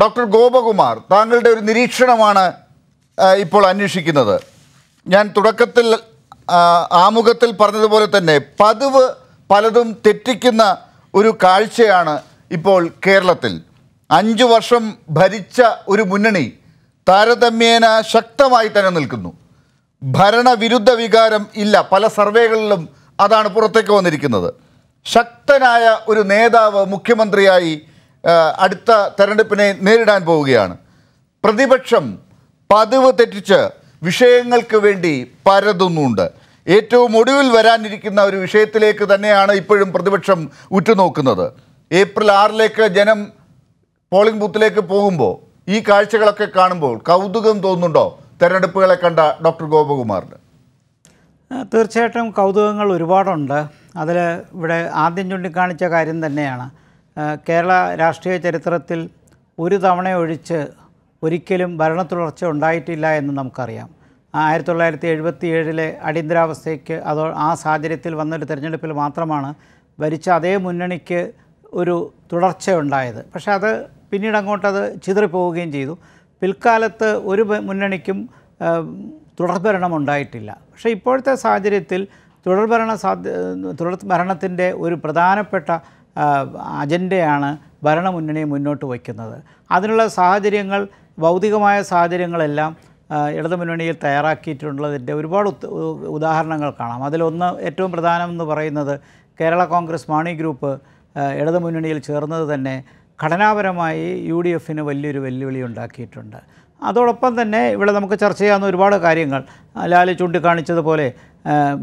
doctor Gopakumar താങ്കളുടെ ഒരു നിരീക്ഷണമാണ് ഇപ്പോൾ അന്വേഷിക്കുന്നത് ഞാൻ തുടക്കത്തിൽ ആമുഖത്തിൽ പറഞ്ഞതുപോലെ തന്നെ പതിവ് പലതും തെറ്റിക്കുന്ന ഒരു കാഴ്ചയാണ് ഇപ്പോൾ കേരളത്തിൽ അഞ്ചു വർഷം ഭരിച്ച ഒരു മുന്നണി താരതമ്യേന ശക്തമായി തന്നെ നിൽക്കുന്നു ഭരണവിരുദ്ധ വികാരം ഇല്ല പല സർവേകളിലും അതാണ് പുറത്തേക്ക് വന്നിരിക്കുന്നത് ശക്തനായ ഒരു നേതാവ് മുഖ്യമന്ത്രിയായി അടുത്ത തെരഞ്ഞെടുപ്പിനെ നേരിടാൻ പോവുകയാണ് പ്രതിപക്ഷം പതിവ് തെറ്റിച്ച് വിഷയങ്ങൾക്ക് വേണ്ടി പരതുന്നുണ്ട് ഏറ്റവും ഒടുവിൽ വരാനിരിക്കുന്ന ഒരു വിഷയത്തിലേക്ക് തന്നെയാണ് ഇപ്പോഴും പ്രതിപക്ഷം ഉറ്റുനോക്കുന്നത് ഏപ്രിൽ ആറിലേക്ക് ജനം പോളിംഗ് ബൂത്തിലേക്ക് പോകുമ്പോൾ ഈ കാഴ്ചകളൊക്കെ കാണുമ്പോൾ കൗതുകം തോന്നുന്നുണ്ടോ തെരഞ്ഞെടുപ്പുകളെ കണ്ട ഡോക്ടർ ഗോപകുമാറിന് തീർച്ചയായിട്ടും കൗതുകങ്ങൾ ഒരുപാടുണ്ട് അതിൽ ഇവിടെ ആദ്യം ചൂണ്ടിക്കാണിച്ച കാര്യം തന്നെയാണ് കേരള രാഷ്ട്രീയ ചരിത്രത്തിൽ ഒരു തവണ ഒഴിച്ച് ഒരിക്കലും തുടർച്ച ഉണ്ടായിട്ടില്ല എന്ന് നമുക്കറിയാം ആയിരത്തി തൊള്ളായിരത്തി എഴുപത്തി ഏഴിലെ അടിയന്തരാവസ്ഥയ്ക്ക് അതോ ആ സാഹചര്യത്തിൽ വന്നൊരു തിരഞ്ഞെടുപ്പിൽ മാത്രമാണ് ഭരിച്ച അതേ മുന്നണിക്ക് ഒരു തുടർച്ചയുണ്ടായത് പക്ഷേ അത് പിന്നീട് അങ്ങോട്ടത് ചിതറിപ്പോവുകയും ചെയ്തു പിൽക്കാലത്ത് ഒരു മുന്നണിക്കും തുടർഭരണം ഉണ്ടായിട്ടില്ല പക്ഷേ ഇപ്പോഴത്തെ സാഹചര്യത്തിൽ തുടർഭരണ സാധ്യ തുടർ ഭരണത്തിൻ്റെ ഒരു പ്രധാനപ്പെട്ട അജണ്ടയാണ് ഭരണമുന്നണിയെ മുന്നോട്ട് വയ്ക്കുന്നത് അതിനുള്ള സാഹചര്യങ്ങൾ ഭൗതികമായ സാഹചര്യങ്ങളെല്ലാം ഇടതുമുന്നണിയിൽ തയ്യാറാക്കിയിട്ടുള്ളതിൻ്റെ ഒരുപാട് ഉദാഹരണങ്ങൾ കാണാം അതിലൊന്ന് ഏറ്റവും പ്രധാനം എന്ന് പറയുന്നത് കേരള കോൺഗ്രസ് മാണി ഗ്രൂപ്പ് ഇടതുമുന്നണിയിൽ ചേർന്നത് തന്നെ ഘടനാപരമായി യു ഡി എഫിന് വലിയൊരു വെല്ലുവിളി ഉണ്ടാക്കിയിട്ടുണ്ട് അതോടൊപ്പം തന്നെ ഇവിടെ നമുക്ക് ചർച്ച ചെയ്യാവുന്ന ഒരുപാട് കാര്യങ്ങൾ ലാലി ചൂണ്ടിക്കാണിച്ചതുപോലെ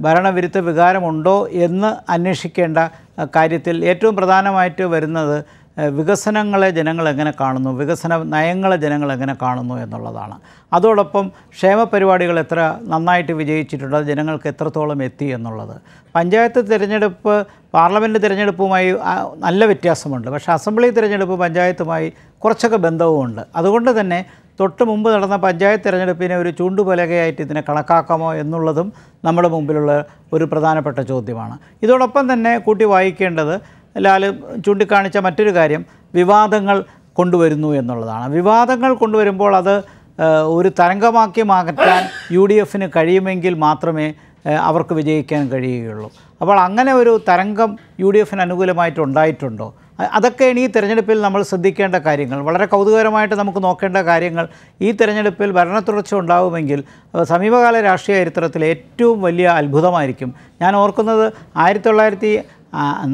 ഭരണവിരുദ്ധ വികാരമുണ്ടോ എന്ന് അന്വേഷിക്കേണ്ട കാര്യത്തിൽ ഏറ്റവും പ്രധാനമായിട്ട് വരുന്നത് വികസനങ്ങളെ ജനങ്ങൾ എങ്ങനെ കാണുന്നു വികസന നയങ്ങളെ ജനങ്ങൾ എങ്ങനെ കാണുന്നു എന്നുള്ളതാണ് അതോടൊപ്പം ക്ഷേമ പരിപാടികൾ എത്ര നന്നായിട്ട് വിജയിച്ചിട്ടുണ്ട് അത് ജനങ്ങൾക്ക് എത്രത്തോളം എത്തി എന്നുള്ളത് പഞ്ചായത്ത് തിരഞ്ഞെടുപ്പ് പാർലമെൻറ്റ് തിരഞ്ഞെടുപ്പുമായി നല്ല വ്യത്യാസമുണ്ട് പക്ഷേ അസംബ്ലി തിരഞ്ഞെടുപ്പ് പഞ്ചായത്തുമായി കുറച്ചൊക്കെ ബന്ധവുമുണ്ട് അതുകൊണ്ട് തന്നെ തൊട്ട് മുമ്പ് നടന്ന പഞ്ചായത്ത് തിരഞ്ഞെടുപ്പിനെ ഒരു ചൂണ്ടുപലകയായിട്ട് ഇതിനെ കണക്കാക്കാമോ എന്നുള്ളതും നമ്മുടെ മുമ്പിലുള്ള ഒരു പ്രധാനപ്പെട്ട ചോദ്യമാണ് ഇതോടൊപ്പം തന്നെ കൂട്ടി വായിക്കേണ്ടത് ലാൽ ചൂണ്ടിക്കാണിച്ച മറ്റൊരു കാര്യം വിവാദങ്ങൾ കൊണ്ടുവരുന്നു എന്നുള്ളതാണ് വിവാദങ്ങൾ കൊണ്ടുവരുമ്പോൾ അത് ഒരു തരംഗമാക്കി മാറ്റാൻ യു ഡി എഫിന് കഴിയുമെങ്കിൽ മാത്രമേ അവർക്ക് വിജയിക്കാൻ കഴിയുകയുള്ളൂ അപ്പോൾ അങ്ങനെ ഒരു തരംഗം യു ഡി എഫിന് അനുകൂലമായിട്ടുണ്ടായിട്ടുണ്ടോ അതൊക്കെയാണ് ഈ തിരഞ്ഞെടുപ്പിൽ നമ്മൾ ശ്രദ്ധിക്കേണ്ട കാര്യങ്ങൾ വളരെ കൗതുകകരമായിട്ട് നമുക്ക് നോക്കേണ്ട കാര്യങ്ങൾ ഈ തിരഞ്ഞെടുപ്പിൽ ഭരണത്തുടർച്ച ഉണ്ടാവുമെങ്കിൽ സമീപകാല രാഷ്ട്രീയ ചരിത്രത്തിൽ ഏറ്റവും വലിയ അത്ഭുതമായിരിക്കും ഞാൻ ഓർക്കുന്നത് ആയിരത്തി തൊള്ളായിരത്തി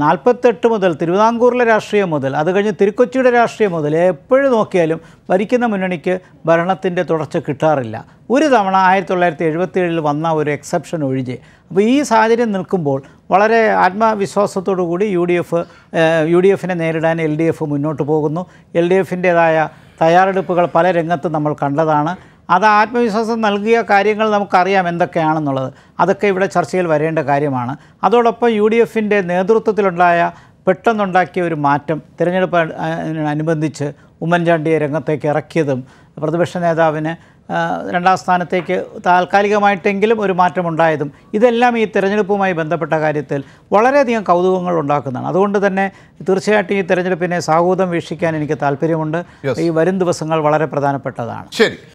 നാൽപ്പത്തെട്ട് മുതൽ തിരുവിതാംകൂറിലെ രാഷ്ട്രീയം മുതൽ അത് കഴിഞ്ഞ് തിരുക്കൊച്ചിയുടെ രാഷ്ട്രീയം മുതൽ എപ്പോഴും നോക്കിയാലും ഭരിക്കുന്ന മുന്നണിക്ക് ഭരണത്തിൻ്റെ തുടർച്ച കിട്ടാറില്ല ഒരു തവണ ആയിരത്തി തൊള്ളായിരത്തി എഴുപത്തിയേഴിൽ വന്ന ഒരു എക്സെപ്ഷൻ ഒഴിഞ്ഞ് അപ്പോൾ ഈ സാഹചര്യം നിൽക്കുമ്പോൾ വളരെ ആത്മവിശ്വാസത്തോടു കൂടി U D F U D എഫിനെ നേരിടാൻ എൽ ഡി എഫ് മുന്നോട്ട് പോകുന്നു എൽ ഡി എഫിൻ്റേതായ തയ്യാറെടുപ്പുകൾ പല രംഗത്തും നമ്മൾ കണ്ടതാണ് അത് ആത്മവിശ്വാസം നൽകിയ കാര്യങ്ങൾ നമുക്കറിയാം എന്തൊക്കെയാണെന്നുള്ളത് അതൊക്കെ ഇവിടെ ചർച്ചയിൽ വരേണ്ട കാര്യമാണ് അതോടൊപ്പം യു ഡി എഫിൻ്റെ നേതൃത്വത്തിലുണ്ടായ പെട്ടെന്നുണ്ടാക്കിയ ഒരു മാറ്റം തിരഞ്ഞെടുപ്പ് അനുബന്ധിച്ച് ഉമ്മൻചാണ്ടിയെ രംഗത്തേക്ക് ഇറക്കിയതും പ്രതിപക്ഷ നേതാവിന് രണ്ടാം സ്ഥാനത്തേക്ക് താൽക്കാലികമായിട്ടെങ്കിലും ഒരു മാറ്റം ഉണ്ടായതും ഇതെല്ലാം ഈ തിരഞ്ഞെടുപ്പുമായി ബന്ധപ്പെട്ട കാര്യത്തിൽ വളരെയധികം കൗതുകങ്ങൾ ഉണ്ടാക്കുന്നതാണ് അതുകൊണ്ട് തന്നെ തീർച്ചയായിട്ടും ഈ തിരഞ്ഞെടുപ്പിനെ സാഹൂതം വീക്ഷിക്കാൻ എനിക്ക് താല്പര്യമുണ്ട് ഈ വരും ദിവസങ്ങൾ വളരെ പ്രധാനപ്പെട്ടതാണ് ശരി